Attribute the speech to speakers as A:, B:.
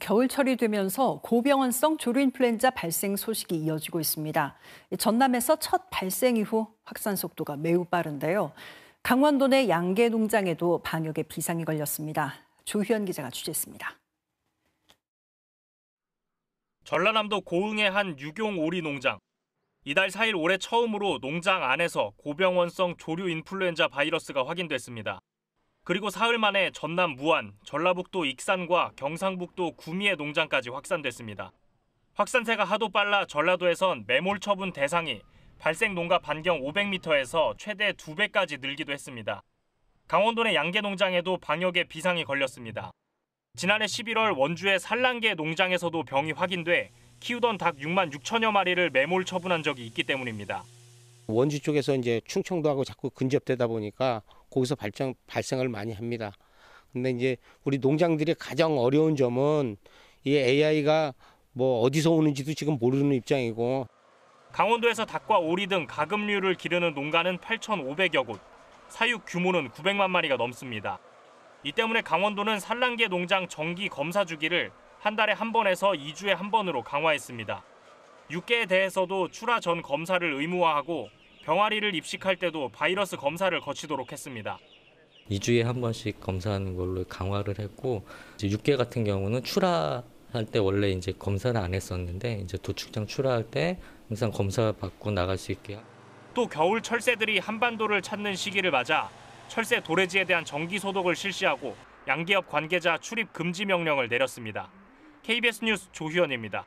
A: 겨울철이 되면서 고병원성 조류인플루엔자 발생 소식이 이어지고 있습니다. 전남에서 첫 발생 이후 확산 속도가 매우 빠른데요. 강원도 내 양계 농장에도 방역에 비상이 걸렸습니다. 조희연 기자가 취재했습니다.
B: 전라남도 고흥의 한 유경 오리 농장. 이달 4일 올해 처음으로 농장 안에서 고병원성 조류 인플루엔자 바이러스가 확인됐습니다. 그리고 사흘 만에 전남 무안, 전라북도 익산과 경상북도 구미의 농장까지 확산됐습니다. 확산세가 하도 빨라 전라도에선 매몰 처분 대상이 발생 농가 반경 500m에서 최대 2배까지 늘기도 했습니다. 강원도의 양계 농장에도 방역에 비상이 걸렸습니다. 지난해 11월 원주의 산란계 농장에서도 병이 확인돼 키우던 닭 6만 6천여 마리를 매몰 처분한 적이 있기 때문입니다.
C: 원주 쪽에서 이제 충청도하고 자꾸 근접되다 보니까 거기서 발생 발생을 많이 합니다. 근데 이제 우리 농장들이 가장 어려운 점은 이 AI가 뭐 어디서 오는지도 지금 모르는 입장이고
B: 강원도에서 닭과 오리 등 가금류를 기르는 농가는 8,500여 곳, 사육 규모는 900만 마리가 넘습니다. 이 때문에 강원도는 산란계 농장 정기 검사 주기를 한 달에 한 번에서 2주에 한 번으로 강화했습니다. 6개에 대해서도 출하 전 검사를 의무화하고 병아리를 입식할 때도 바이러스 검사를 거치도록 했습니다.
D: 2주에 한 번씩 검사하는 걸로 강화를 했고 육계 같은 경우는 출하할 때 원래 이제 검사를 안 했었는데 이제 도축장 출하할 때 항상 검사 받고 나갈 수 있게.
B: 또 겨울 철새들이 한반도를 찾는 시기를 맞아 철새 도래지에 대한 정기 소독을 실시하고 양기업 관계자 출입 금지 명령을 내렸습니다. KBS 뉴스 조희연입니다.